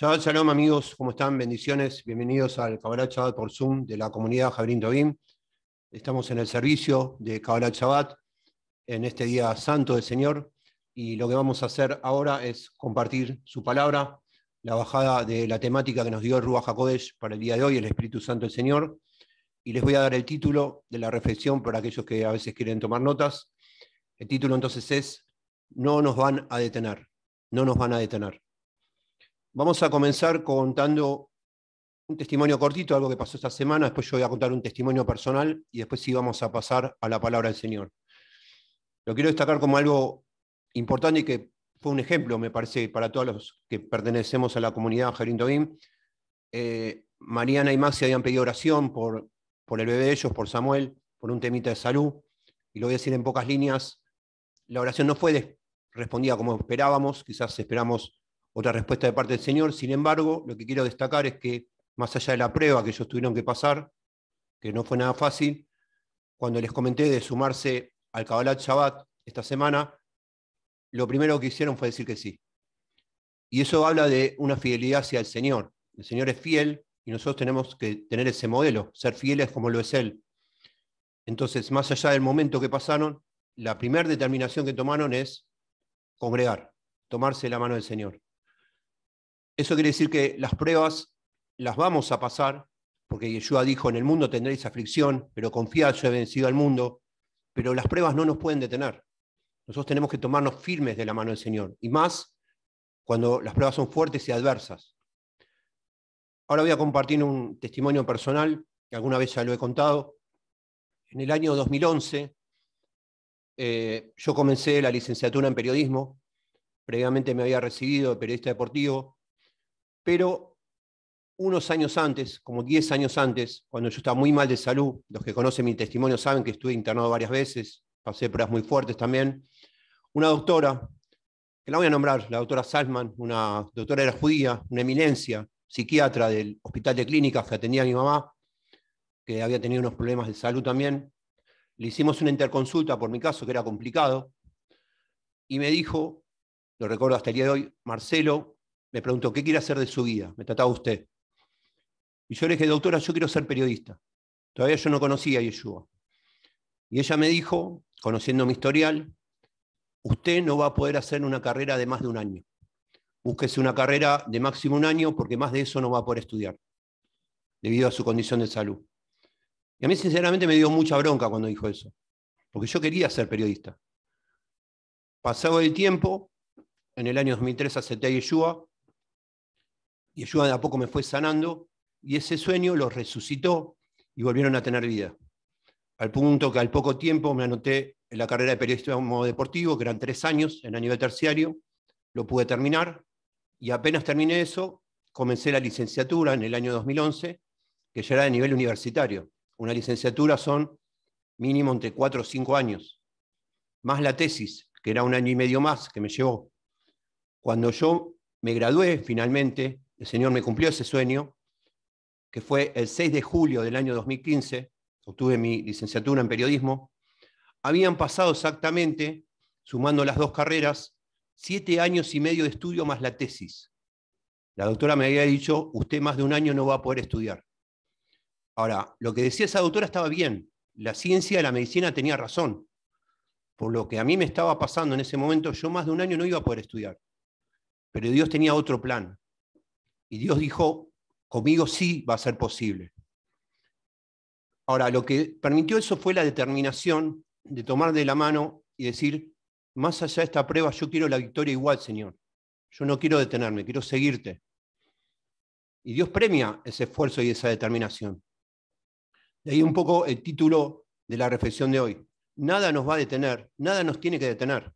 Shabbat Shalom, amigos, ¿cómo están? Bendiciones, bienvenidos al Kabbalah Shabbat por Zoom de la comunidad Jabrín Tobim. Estamos en el servicio de Kabbalah Shabbat en este día santo del Señor y lo que vamos a hacer ahora es compartir su palabra, la bajada de la temática que nos dio Ruach Jacodesh para el día de hoy, el Espíritu Santo del Señor. Y les voy a dar el título de la reflexión para aquellos que a veces quieren tomar notas. El título entonces es No nos van a detener, no nos van a detener. Vamos a comenzar contando un testimonio cortito, algo que pasó esta semana, después yo voy a contar un testimonio personal y después sí vamos a pasar a la palabra del Señor. Lo quiero destacar como algo importante y que fue un ejemplo, me parece, para todos los que pertenecemos a la comunidad Jerintobim. Eh, Mariana y Maxi habían pedido oración por, por el bebé de ellos, por Samuel, por un temita de salud, y lo voy a decir en pocas líneas. La oración no fue respondida como esperábamos, quizás esperamos otra respuesta de parte del Señor. Sin embargo, lo que quiero destacar es que, más allá de la prueba que ellos tuvieron que pasar, que no fue nada fácil, cuando les comenté de sumarse al Kabbalat Shabbat esta semana, lo primero que hicieron fue decir que sí. Y eso habla de una fidelidad hacia el Señor. El Señor es fiel y nosotros tenemos que tener ese modelo, ser fieles como lo es Él. Entonces, más allá del momento que pasaron, la primera determinación que tomaron es congregar, tomarse la mano del Señor. Eso quiere decir que las pruebas las vamos a pasar, porque Yeshua dijo, en el mundo tendréis aflicción, pero confiad, yo he vencido al mundo, pero las pruebas no nos pueden detener. Nosotros tenemos que tomarnos firmes de la mano del Señor, y más cuando las pruebas son fuertes y adversas. Ahora voy a compartir un testimonio personal, que alguna vez ya lo he contado. En el año 2011, eh, yo comencé la licenciatura en periodismo, previamente me había recibido de periodista deportivo, pero unos años antes, como 10 años antes, cuando yo estaba muy mal de salud, los que conocen mi testimonio saben que estuve internado varias veces, pasé pruebas muy fuertes también, una doctora, que la voy a nombrar, la doctora Salman, una doctora era judía, una eminencia, psiquiatra del hospital de clínicas que atendía a mi mamá, que había tenido unos problemas de salud también, le hicimos una interconsulta por mi caso, que era complicado, y me dijo, lo recuerdo hasta el día de hoy, Marcelo, me preguntó, ¿qué quiere hacer de su vida? Me trataba usted. Y yo le dije, doctora, yo quiero ser periodista. Todavía yo no conocía a Yeshua. Y ella me dijo, conociendo mi historial, usted no va a poder hacer una carrera de más de un año. Búsquese una carrera de máximo un año porque más de eso no va a poder estudiar, debido a su condición de salud. Y a mí sinceramente me dio mucha bronca cuando dijo eso, porque yo quería ser periodista. Pasado el tiempo, en el año 2003 acepté a Yeshua, y ayuda de a poco me fue sanando y ese sueño lo resucitó y volvieron a tener vida. Al punto que al poco tiempo me anoté en la carrera de periodismo deportivo, que eran tres años en el nivel terciario, lo pude terminar y apenas terminé eso, comencé la licenciatura en el año 2011, que ya era de nivel universitario. Una licenciatura son mínimo entre cuatro o cinco años, más la tesis, que era un año y medio más que me llevó. Cuando yo me gradué finalmente, el Señor me cumplió ese sueño, que fue el 6 de julio del año 2015, obtuve mi licenciatura en periodismo, habían pasado exactamente, sumando las dos carreras, siete años y medio de estudio más la tesis. La doctora me había dicho, usted más de un año no va a poder estudiar. Ahora, lo que decía esa doctora estaba bien. La ciencia de la medicina tenía razón. Por lo que a mí me estaba pasando en ese momento, yo más de un año no iba a poder estudiar. Pero Dios tenía otro plan. Y Dios dijo, conmigo sí va a ser posible. Ahora, lo que permitió eso fue la determinación de tomar de la mano y decir, más allá de esta prueba, yo quiero la victoria igual, Señor. Yo no quiero detenerme, quiero seguirte. Y Dios premia ese esfuerzo y esa determinación. De ahí un poco el título de la reflexión de hoy. Nada nos va a detener, nada nos tiene que detener.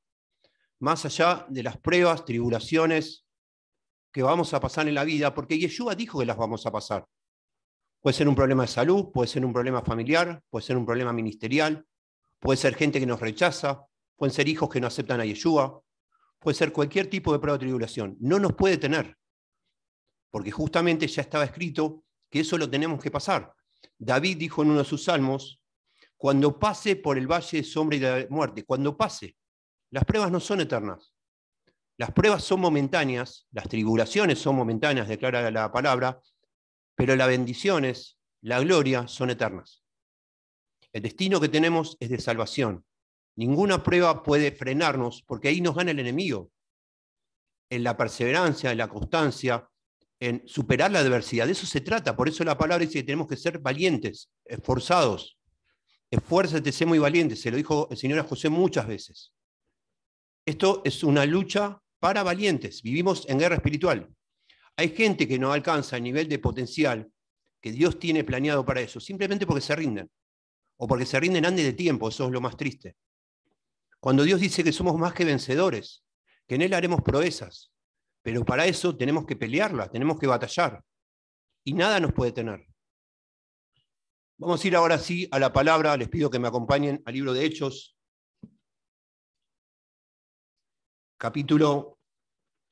Más allá de las pruebas, tribulaciones, que vamos a pasar en la vida, porque Yeshua dijo que las vamos a pasar. Puede ser un problema de salud, puede ser un problema familiar, puede ser un problema ministerial, puede ser gente que nos rechaza, pueden ser hijos que no aceptan a Yeshua, puede ser cualquier tipo de prueba de tribulación. No nos puede tener, porque justamente ya estaba escrito que eso lo tenemos que pasar. David dijo en uno de sus salmos, cuando pase por el valle de sombra y de muerte, cuando pase, las pruebas no son eternas. Las pruebas son momentáneas, las tribulaciones son momentáneas, declara la palabra, pero las bendiciones, la gloria son eternas. El destino que tenemos es de salvación. Ninguna prueba puede frenarnos porque ahí nos gana el enemigo. En la perseverancia, en la constancia, en superar la adversidad. De eso se trata. Por eso la palabra dice que tenemos que ser valientes, esforzados. Esfuérzate, sé muy valiente. Se lo dijo el Señor a José muchas veces. Esto es una lucha para valientes. Vivimos en guerra espiritual. Hay gente que no alcanza el nivel de potencial que Dios tiene planeado para eso, simplemente porque se rinden. O porque se rinden antes de tiempo, eso es lo más triste. Cuando Dios dice que somos más que vencedores, que en Él haremos proezas, pero para eso tenemos que pelearla, tenemos que batallar. Y nada nos puede tener. Vamos a ir ahora sí a la palabra, les pido que me acompañen al libro de Hechos, capítulo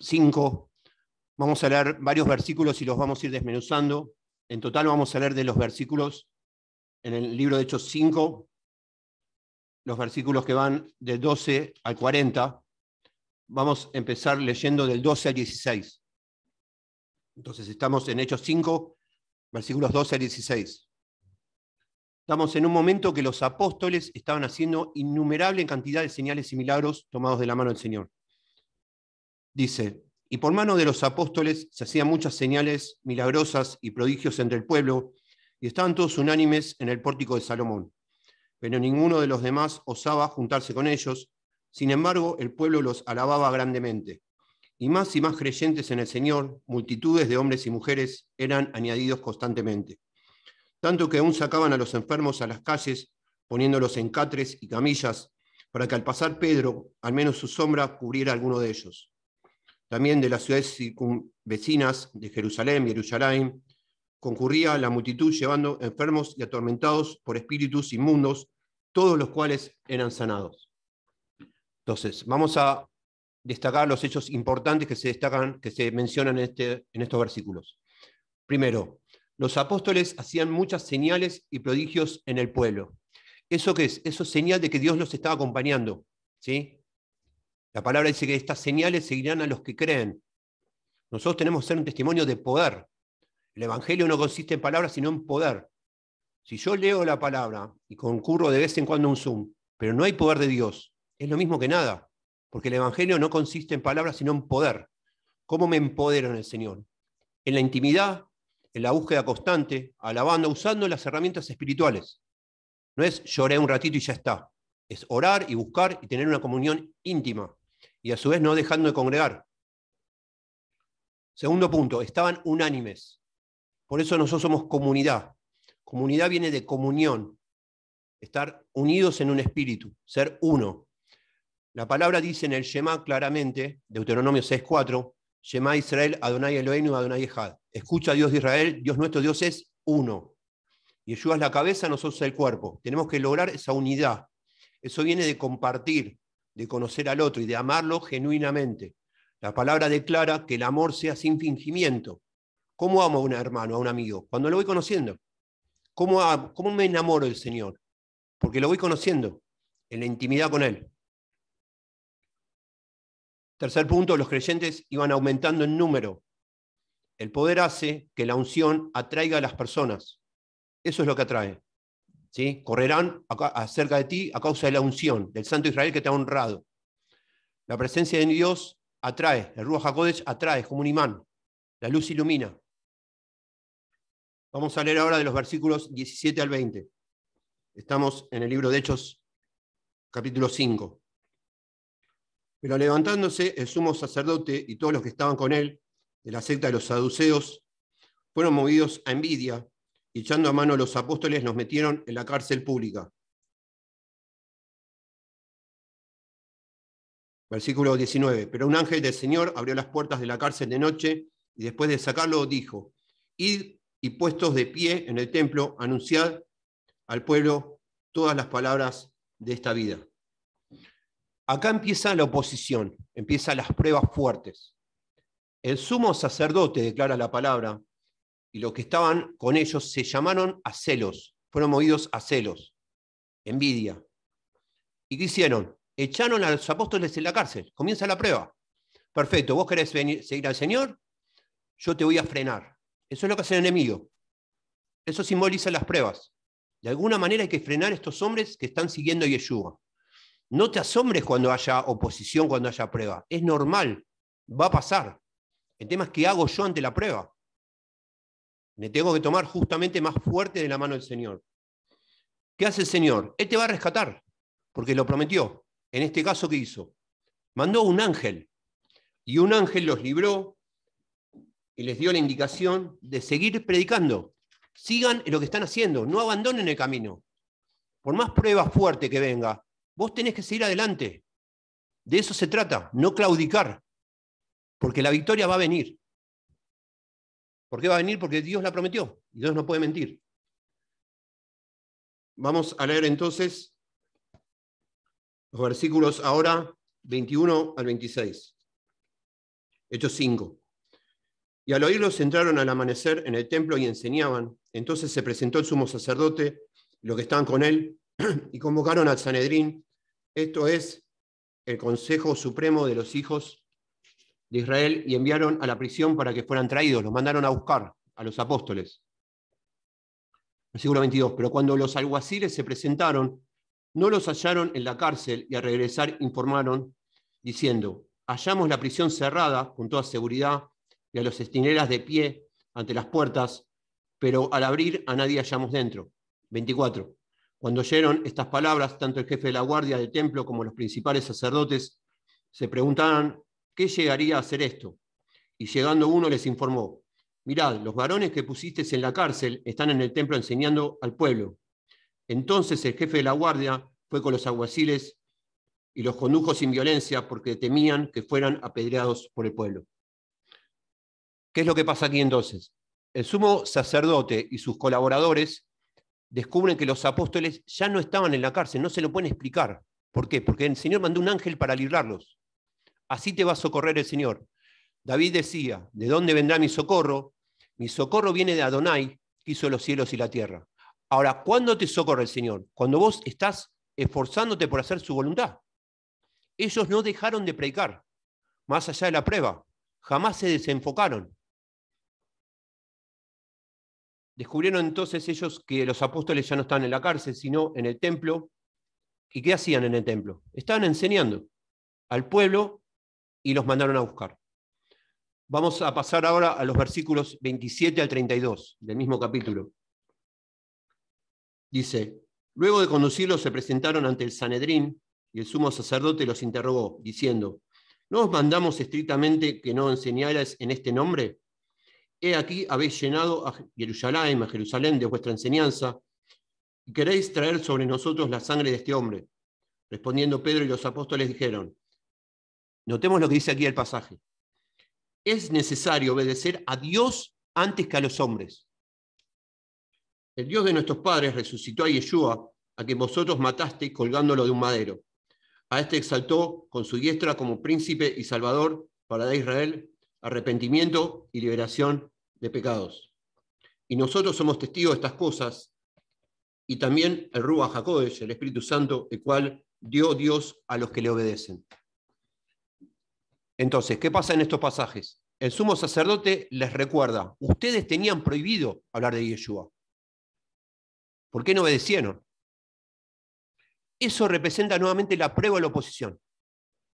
5. Vamos a leer varios versículos y los vamos a ir desmenuzando. En total vamos a leer de los versículos en el libro de Hechos 5, los versículos que van del 12 al 40. Vamos a empezar leyendo del 12 al 16. Entonces estamos en Hechos 5, versículos 12 al 16. Estamos en un momento que los apóstoles estaban haciendo innumerable cantidad de señales y milagros tomados de la mano del Señor. Dice, y por mano de los apóstoles se hacían muchas señales milagrosas y prodigios entre el pueblo, y estaban todos unánimes en el pórtico de Salomón. Pero ninguno de los demás osaba juntarse con ellos, sin embargo el pueblo los alababa grandemente. Y más y más creyentes en el Señor, multitudes de hombres y mujeres eran añadidos constantemente. Tanto que aún sacaban a los enfermos a las calles, poniéndolos en catres y camillas, para que al pasar Pedro, al menos su sombra cubriera alguno de ellos. También de las ciudades vecinas de Jerusalén y Jerusalén concurría la multitud llevando enfermos y atormentados por espíritus inmundos, todos los cuales eran sanados. Entonces, vamos a destacar los hechos importantes que se destacan, que se mencionan en, este, en estos versículos. Primero, los apóstoles hacían muchas señales y prodigios en el pueblo. ¿Eso qué es? Eso señal de que Dios los estaba acompañando. ¿sí? La palabra dice que estas señales seguirán a los que creen. Nosotros tenemos que ser un testimonio de poder. El Evangelio no consiste en palabras, sino en poder. Si yo leo la palabra y concurro de vez en cuando un Zoom, pero no hay poder de Dios, es lo mismo que nada, porque el Evangelio no consiste en palabras, sino en poder. ¿Cómo me empodero en el Señor? En la intimidad, en la búsqueda constante, alabando, usando las herramientas espirituales. No es lloré un ratito y ya está. Es orar y buscar y tener una comunión íntima y a su vez no dejando de congregar. Segundo punto, estaban unánimes. Por eso nosotros somos comunidad. Comunidad viene de comunión, estar unidos en un espíritu, ser uno. La palabra dice en el Shema claramente, Deuteronomio 6.4, Shema Israel, Adonai Eloheinu, Adonai Ejad. Escucha Dios de Israel, Dios nuestro Dios es uno. Y es la cabeza, nosotros el cuerpo. Tenemos que lograr esa unidad. Eso viene de compartir, de conocer al otro y de amarlo genuinamente. La palabra declara que el amor sea sin fingimiento. ¿Cómo amo a un hermano, a un amigo? Cuando lo voy conociendo. ¿Cómo, cómo me enamoro del Señor? Porque lo voy conociendo en la intimidad con Él. Tercer punto, los creyentes iban aumentando en número. El poder hace que la unción atraiga a las personas. Eso es lo que atrae. Correrán acerca de ti a causa de la unción, del Santo Israel que te ha honrado. La presencia de Dios atrae, el Ruach HaKodesh atrae, como un imán. La luz ilumina. Vamos a leer ahora de los versículos 17 al 20. Estamos en el libro de Hechos, capítulo 5. Pero levantándose el sumo sacerdote y todos los que estaban con él, de la secta de los saduceos, fueron movidos a envidia y echando a mano los apóstoles nos metieron en la cárcel pública. Versículo 19. Pero un ángel del Señor abrió las puertas de la cárcel de noche y después de sacarlo dijo, id y puestos de pie en el templo, anunciad al pueblo todas las palabras de esta vida. Acá empieza la oposición, empiezan las pruebas fuertes. El sumo sacerdote, declara la palabra, y los que estaban con ellos se llamaron a celos, fueron movidos a celos, envidia. ¿Y qué hicieron? Echaron a los apóstoles en la cárcel. Comienza la prueba. Perfecto, vos querés seguir al Señor, yo te voy a frenar. Eso es lo que hace el enemigo. Eso simboliza las pruebas. De alguna manera hay que frenar a estos hombres que están siguiendo a Yeshua. No te asombres cuando haya oposición, cuando haya prueba. Es normal, va a pasar. El tema es qué hago yo ante la prueba. Me tengo que tomar justamente más fuerte de la mano del Señor. ¿Qué hace el Señor? Él te va a rescatar, porque lo prometió. En este caso, ¿qué hizo? Mandó un ángel, y un ángel los libró y les dio la indicación de seguir predicando. Sigan lo que están haciendo, no abandonen el camino. Por más pruebas fuertes que venga, vos tenés que seguir adelante. De eso se trata, no claudicar, porque la victoria va a venir. ¿Por qué va a venir? Porque Dios la prometió y Dios no puede mentir. Vamos a leer entonces los versículos ahora 21 al 26. Hechos 5. Y al oírlos entraron al amanecer en el templo y enseñaban. Entonces se presentó el sumo sacerdote, los que estaban con él, y convocaron al Sanedrín, esto es el Consejo Supremo de los Hijos de Israel y enviaron a la prisión para que fueran traídos, los mandaron a buscar a los apóstoles. Versículo 22, pero cuando los alguaciles se presentaron, no los hallaron en la cárcel y al regresar informaron diciendo, hallamos la prisión cerrada con toda seguridad y a los estineras de pie ante las puertas, pero al abrir a nadie hallamos dentro. 24. Cuando oyeron estas palabras, tanto el jefe de la guardia del templo como los principales sacerdotes se preguntaban ¿qué llegaría a hacer esto? Y llegando uno les informó, mirad, los varones que pusiste en la cárcel están en el templo enseñando al pueblo. Entonces el jefe de la guardia fue con los aguaciles y los condujo sin violencia porque temían que fueran apedreados por el pueblo. ¿Qué es lo que pasa aquí entonces? El sumo sacerdote y sus colaboradores descubren que los apóstoles ya no estaban en la cárcel, no se lo pueden explicar. ¿Por qué? Porque el Señor mandó un ángel para librarlos así te va a socorrer el Señor. David decía, ¿de dónde vendrá mi socorro? Mi socorro viene de Adonai, que hizo los cielos y la tierra. Ahora, ¿cuándo te socorre el Señor? Cuando vos estás esforzándote por hacer su voluntad. Ellos no dejaron de predicar, más allá de la prueba. Jamás se desenfocaron. Descubrieron entonces ellos que los apóstoles ya no estaban en la cárcel, sino en el templo. ¿Y qué hacían en el templo? Estaban enseñando al pueblo y los mandaron a buscar. Vamos a pasar ahora a los versículos 27 al 32 del mismo capítulo. Dice, luego de conducirlos se presentaron ante el Sanedrín y el sumo sacerdote los interrogó, diciendo, ¿no os mandamos estrictamente que no enseñarais en este nombre? He aquí habéis llenado a Jerusalén, a Jerusalén de vuestra enseñanza, y queréis traer sobre nosotros la sangre de este hombre. Respondiendo Pedro y los apóstoles dijeron, Notemos lo que dice aquí el pasaje. Es necesario obedecer a Dios antes que a los hombres. El Dios de nuestros padres resucitó a Yeshua, a quien vosotros matasteis colgándolo de un madero. A este exaltó con su diestra como príncipe y salvador para dar Israel arrepentimiento y liberación de pecados. Y nosotros somos testigos de estas cosas, y también el Ruba Jacobes, el Espíritu Santo, el cual dio Dios a los que le obedecen. Entonces, ¿qué pasa en estos pasajes? El sumo sacerdote les recuerda, ustedes tenían prohibido hablar de Yeshua. ¿Por qué no obedecieron? Eso representa nuevamente la prueba de la oposición.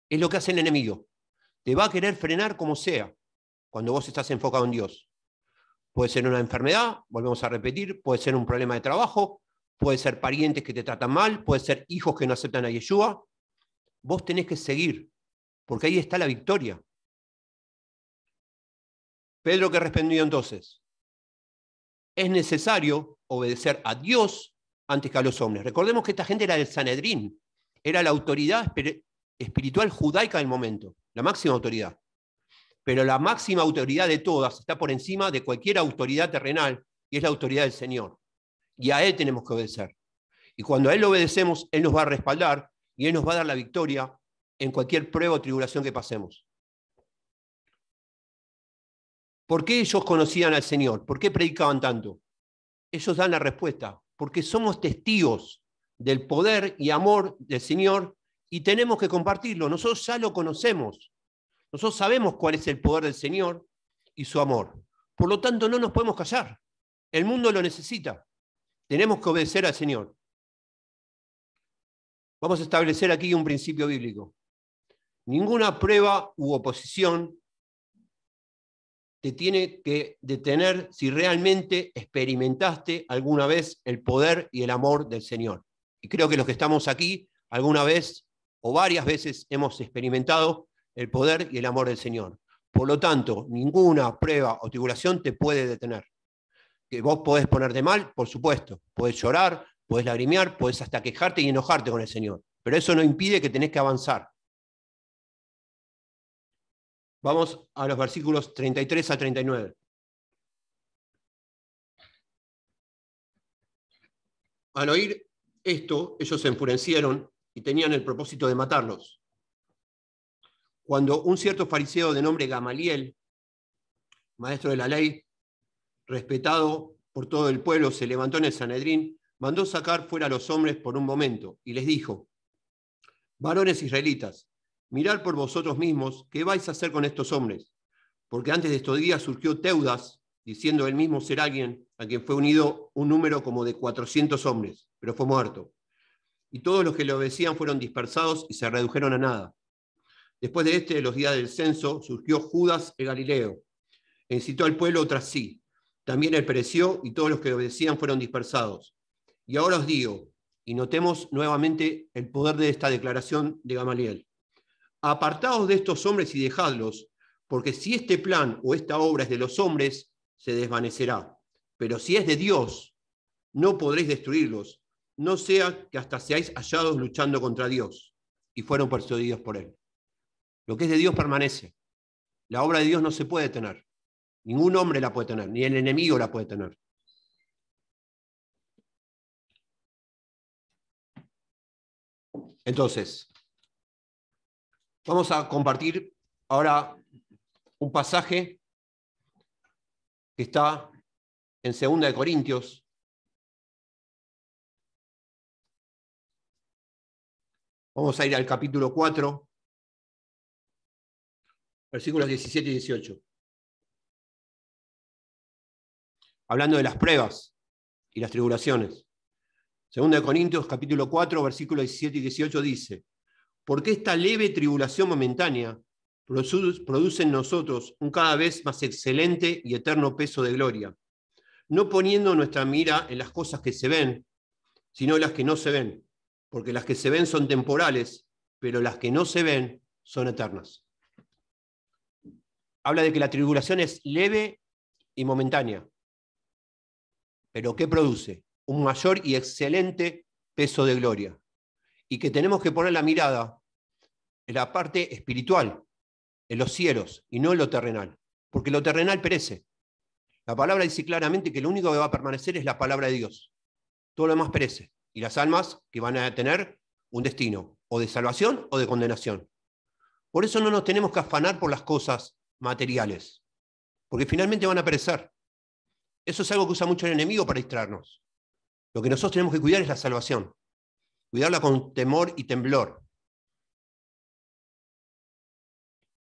Es lo que hace el enemigo. Te va a querer frenar como sea cuando vos estás enfocado en Dios. Puede ser una enfermedad, volvemos a repetir, puede ser un problema de trabajo, puede ser parientes que te tratan mal, puede ser hijos que no aceptan a Yeshua. Vos tenés que seguir porque ahí está la victoria. Pedro que respondió entonces, es necesario obedecer a Dios antes que a los hombres. Recordemos que esta gente era del Sanedrín, era la autoridad espiritual judaica del momento, la máxima autoridad. Pero la máxima autoridad de todas está por encima de cualquier autoridad terrenal y es la autoridad del Señor. Y a Él tenemos que obedecer. Y cuando a Él lo obedecemos, Él nos va a respaldar y Él nos va a dar la victoria en cualquier prueba o tribulación que pasemos. ¿Por qué ellos conocían al Señor? ¿Por qué predicaban tanto? Ellos dan la respuesta, porque somos testigos del poder y amor del Señor y tenemos que compartirlo. Nosotros ya lo conocemos. Nosotros sabemos cuál es el poder del Señor y su amor. Por lo tanto, no nos podemos callar. El mundo lo necesita. Tenemos que obedecer al Señor. Vamos a establecer aquí un principio bíblico ninguna prueba u oposición te tiene que detener si realmente experimentaste alguna vez el poder y el amor del Señor. Y creo que los que estamos aquí alguna vez o varias veces hemos experimentado el poder y el amor del Señor. Por lo tanto, ninguna prueba o tribulación te puede detener. Que vos podés ponerte mal, por supuesto, podés llorar, podés lagrimear, podés hasta quejarte y enojarte con el Señor, pero eso no impide que tenés que avanzar. Vamos a los versículos 33 a 39. Al oír esto, ellos se enfurecieron y tenían el propósito de matarlos. Cuando un cierto fariseo de nombre Gamaliel, maestro de la ley, respetado por todo el pueblo, se levantó en el Sanedrín, mandó sacar fuera a los hombres por un momento y les dijo, varones israelitas, mirad por vosotros mismos qué vais a hacer con estos hombres, porque antes de estos días surgió Teudas, diciendo él mismo ser alguien, a quien fue unido un número como de 400 hombres, pero fue muerto. Y todos los que le obedecían fueron dispersados y se redujeron a nada. Después de este, de los días del censo, surgió Judas el Galileo, incitó al pueblo tras sí. También él pereció y todos los que le obedecían fueron dispersados. Y ahora os digo, y notemos nuevamente el poder de esta declaración de Gamaliel apartaos de estos hombres y dejadlos, porque si este plan o esta obra es de los hombres, se desvanecerá. Pero si es de Dios, no podréis destruirlos, no sea que hasta seáis hallados luchando contra Dios. Y fueron persuadidos por él. Lo que es de Dios permanece. La obra de Dios no se puede tener. Ningún hombre la puede tener, ni el enemigo la puede tener. Entonces, Vamos a compartir ahora un pasaje que está en Segunda de Corintios. Vamos a ir al capítulo 4, versículos 17 y 18. Hablando de las pruebas y las tribulaciones. Segunda de Corintios capítulo 4, versículos 17 y 18 dice, porque esta leve tribulación momentánea produce en nosotros un cada vez más excelente y eterno peso de gloria, no poniendo nuestra mira en las cosas que se ven, sino en las que no se ven, porque las que se ven son temporales, pero las que no se ven son eternas. Habla de que la tribulación es leve y momentánea, pero ¿qué produce? Un mayor y excelente peso de gloria y que tenemos que poner la mirada en la parte espiritual, en los cielos y no en lo terrenal, porque lo terrenal perece. La palabra dice claramente que lo único que va a permanecer es la palabra de Dios. Todo lo demás perece. Y las almas que van a tener un destino, o de salvación o de condenación. Por eso no nos tenemos que afanar por las cosas materiales, porque finalmente van a perecer. Eso es algo que usa mucho el enemigo para distraernos. Lo que nosotros tenemos que cuidar es la salvación. Cuidarla con temor y temblor.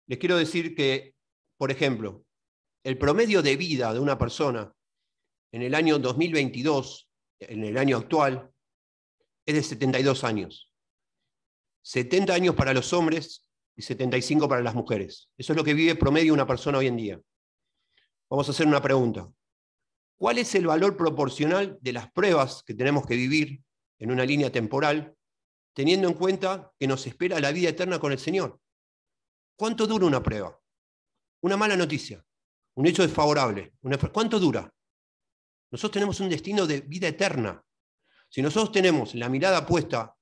Les quiero decir que, por ejemplo, el promedio de vida de una persona en el año 2022, en el año actual, es de 72 años. 70 años para los hombres y 75 para las mujeres. Eso es lo que vive promedio una persona hoy en día. Vamos a hacer una pregunta. ¿Cuál es el valor proporcional de las pruebas que tenemos que vivir en una línea temporal, teniendo en cuenta que nos espera la vida eterna con el Señor. ¿Cuánto dura una prueba? Una mala noticia, un hecho desfavorable. ¿Cuánto dura? Nosotros tenemos un destino de vida eterna. Si nosotros tenemos la mirada puesta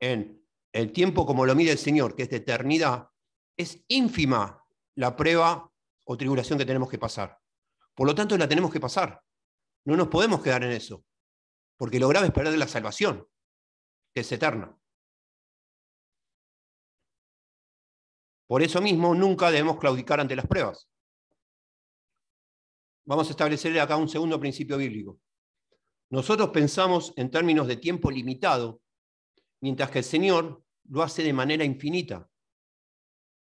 en el tiempo como lo mira el Señor, que es de eternidad, es ínfima la prueba o tribulación que tenemos que pasar. Por lo tanto, la tenemos que pasar. No nos podemos quedar en eso. Porque lo grave es perder la salvación, que es eterna. Por eso mismo, nunca debemos claudicar ante las pruebas. Vamos a establecer acá un segundo principio bíblico. Nosotros pensamos en términos de tiempo limitado, mientras que el Señor lo hace de manera infinita.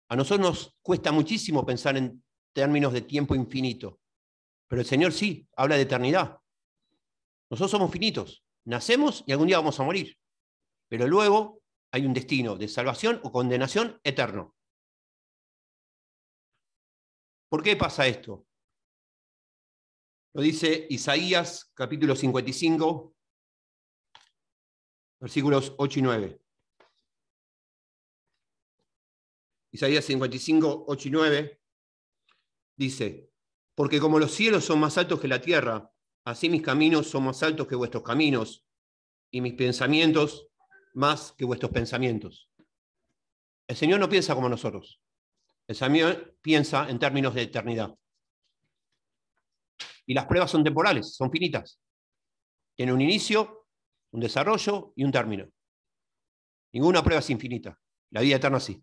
A nosotros nos cuesta muchísimo pensar en términos de tiempo infinito, pero el Señor sí, habla de eternidad. Nosotros somos finitos, nacemos y algún día vamos a morir. Pero luego hay un destino de salvación o condenación eterno. ¿Por qué pasa esto? Lo dice Isaías capítulo 55, versículos 8 y 9. Isaías 55, 8 y 9 dice, porque como los cielos son más altos que la tierra, Así mis caminos son más altos que vuestros caminos y mis pensamientos más que vuestros pensamientos. El Señor no piensa como nosotros. El Señor piensa en términos de eternidad. Y las pruebas son temporales, son finitas. Tiene un inicio, un desarrollo y un término. Ninguna prueba es infinita. La vida eterna sí.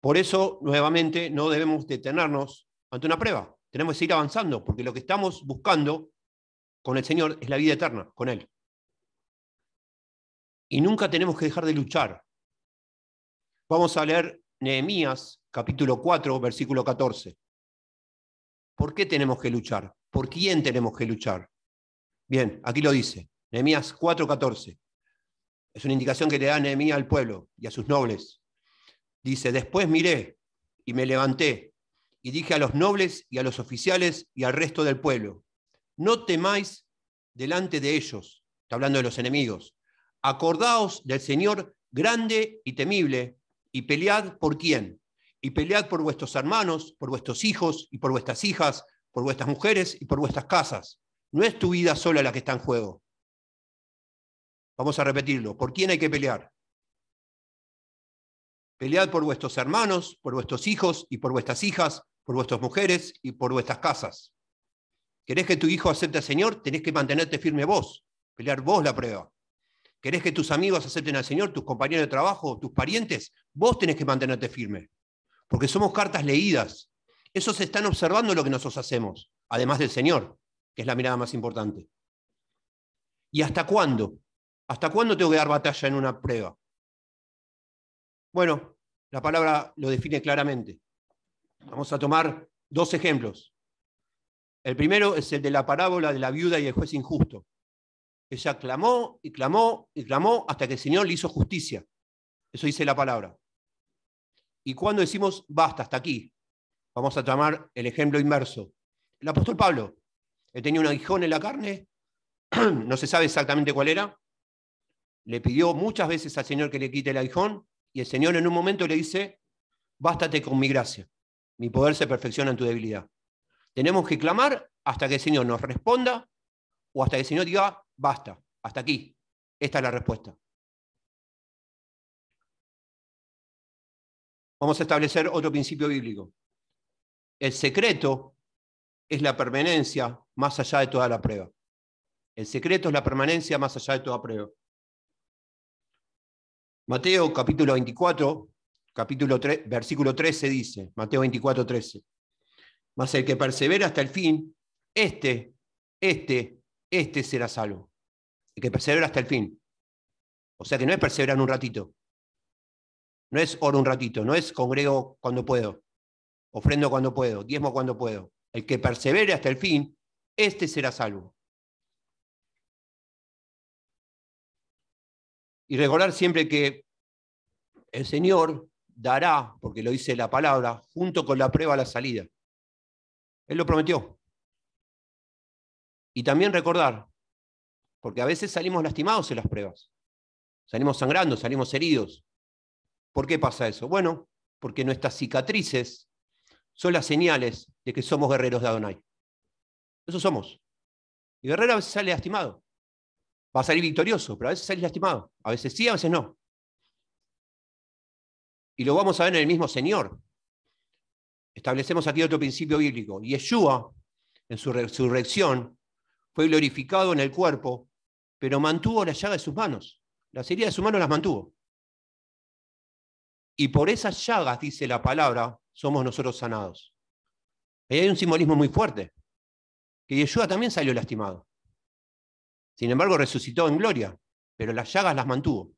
Por eso, nuevamente, no debemos detenernos ante una prueba. Tenemos que seguir avanzando, porque lo que estamos buscando con el Señor es la vida eterna, con Él. Y nunca tenemos que dejar de luchar. Vamos a leer Nehemías capítulo 4, versículo 14. ¿Por qué tenemos que luchar? ¿Por quién tenemos que luchar? Bien, aquí lo dice, Nehemías 4:14. Es una indicación que le da Nehemías al pueblo y a sus nobles. Dice, después miré y me levanté y dije a los nobles y a los oficiales y al resto del pueblo, no temáis delante de ellos, está hablando de los enemigos, acordaos del Señor grande y temible, y pelead por quién, y pelead por vuestros hermanos, por vuestros hijos y por vuestras hijas, por vuestras mujeres y por vuestras casas. No es tu vida sola la que está en juego. Vamos a repetirlo. ¿Por quién hay que pelear? Pelead por vuestros hermanos, por vuestros hijos y por vuestras hijas, por vuestras mujeres y por vuestras casas. ¿Querés que tu hijo acepte al Señor? Tenés que mantenerte firme vos, pelear vos la prueba. ¿Querés que tus amigos acepten al Señor, tus compañeros de trabajo, tus parientes? Vos tenés que mantenerte firme, porque somos cartas leídas. Esos están observando lo que nosotros hacemos, además del Señor, que es la mirada más importante. ¿Y hasta cuándo? ¿Hasta cuándo tengo que dar batalla en una prueba? Bueno, la palabra lo define claramente. Vamos a tomar dos ejemplos. El primero es el de la parábola de la viuda y el juez injusto. Ella clamó y clamó y clamó hasta que el Señor le hizo justicia. Eso dice la palabra. Y cuando decimos basta, hasta aquí, vamos a tomar el ejemplo inverso. El apóstol Pablo, él tenía un aguijón en la carne, no se sabe exactamente cuál era, le pidió muchas veces al Señor que le quite el aguijón y el Señor en un momento le dice, bástate con mi gracia. Mi poder se perfecciona en tu debilidad. Tenemos que clamar hasta que el Señor nos responda o hasta que el Señor diga, basta, hasta aquí. Esta es la respuesta. Vamos a establecer otro principio bíblico. El secreto es la permanencia más allá de toda la prueba. El secreto es la permanencia más allá de toda prueba. Mateo capítulo 24, capítulo 3, versículo 13 dice, Mateo 24, 13. Mas el que persevera hasta el fin, este, este, este será salvo. El que persevera hasta el fin. O sea que no es perseverar un ratito. No es oro un ratito, no es congrego cuando puedo, ofrendo cuando puedo, diezmo cuando puedo. El que persevere hasta el fin, este será salvo. Y recordar siempre que el Señor dará, porque lo dice la palabra, junto con la prueba a la salida. Él lo prometió. Y también recordar, porque a veces salimos lastimados en las pruebas, salimos sangrando, salimos heridos. ¿Por qué pasa eso? Bueno, porque nuestras cicatrices son las señales de que somos guerreros de Adonai. Eso somos. Y guerrero a veces sale lastimado. Va a salir victorioso, pero a veces sale lastimado. A veces sí, a veces no. Y lo vamos a ver en el mismo Señor. Establecemos aquí otro principio bíblico. Yeshua, en su resurrección, fue glorificado en el cuerpo, pero mantuvo la llagas de sus manos. Las heridas de sus manos las mantuvo. Y por esas llagas, dice la palabra, somos nosotros sanados. Ahí hay un simbolismo muy fuerte, que Yeshua también salió lastimado. Sin embargo, resucitó en gloria, pero las llagas las mantuvo.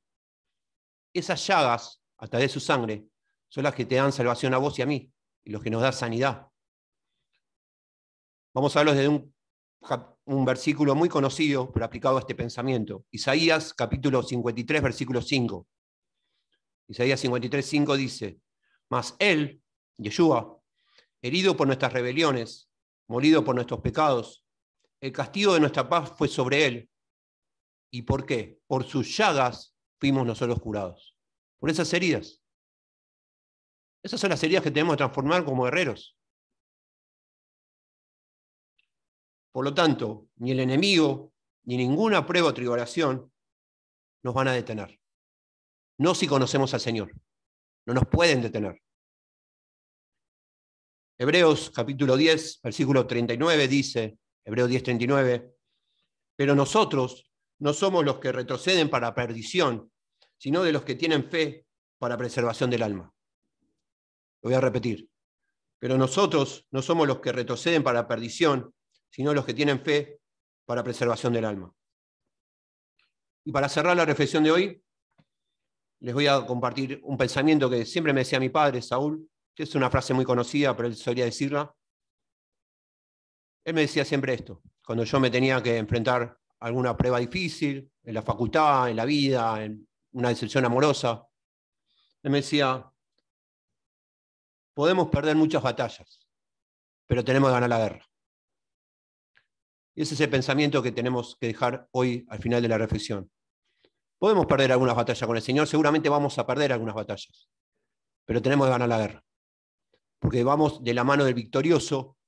Esas llagas hasta de su sangre, son las que te dan salvación a vos y a mí, y los que nos da sanidad. Vamos a hablar de un, un versículo muy conocido, pero aplicado a este pensamiento. Isaías capítulo 53, versículo 5. Isaías 53, 5 dice, mas él, Yeshua, herido por nuestras rebeliones, molido por nuestros pecados, el castigo de nuestra paz fue sobre él. ¿Y por qué? Por sus llagas fuimos nosotros curados por esas heridas. Esas son las heridas que tenemos que transformar como guerreros. Por lo tanto, ni el enemigo, ni ninguna prueba o tribulación nos van a detener. No si conocemos al Señor. No nos pueden detener. Hebreos capítulo 10, versículo 39 dice, Hebreos 10, 39, pero nosotros no somos los que retroceden para perdición, sino de los que tienen fe para preservación del alma. Lo voy a repetir. Pero nosotros no somos los que retroceden para perdición, sino los que tienen fe para preservación del alma. Y para cerrar la reflexión de hoy, les voy a compartir un pensamiento que siempre me decía mi padre, Saúl, que es una frase muy conocida, pero él solía decirla. Él me decía siempre esto, cuando yo me tenía que enfrentar alguna prueba difícil, en la facultad, en la vida, en una decepción amorosa. Él me decía, podemos perder muchas batallas, pero tenemos que ganar la guerra. Y ese es el pensamiento que tenemos que dejar hoy al final de la reflexión. Podemos perder algunas batallas con el Señor, seguramente vamos a perder algunas batallas, pero tenemos que ganar la guerra, porque vamos de la mano del victorioso,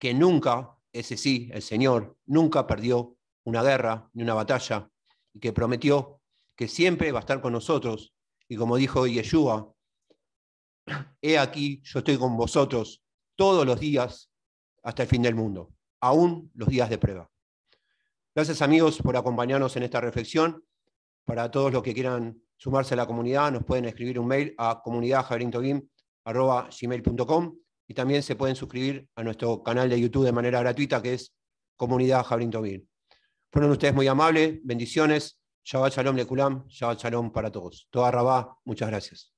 que nunca, ese sí, el Señor, nunca perdió una guerra ni una batalla, y que prometió que siempre va a estar con nosotros. Y como dijo Yeshua, he aquí, yo estoy con vosotros todos los días hasta el fin del mundo, aún los días de prueba. Gracias amigos por acompañarnos en esta reflexión. Para todos los que quieran sumarse a la comunidad, nos pueden escribir un mail a comunidadjabrintobim.com y también se pueden suscribir a nuestro canal de YouTube de manera gratuita que es Comunidad Fueron ustedes muy amables, bendiciones. Shabbat Shalom Lekulam, Shabbat Shalom para todos. Toda Rabá, muchas gracias.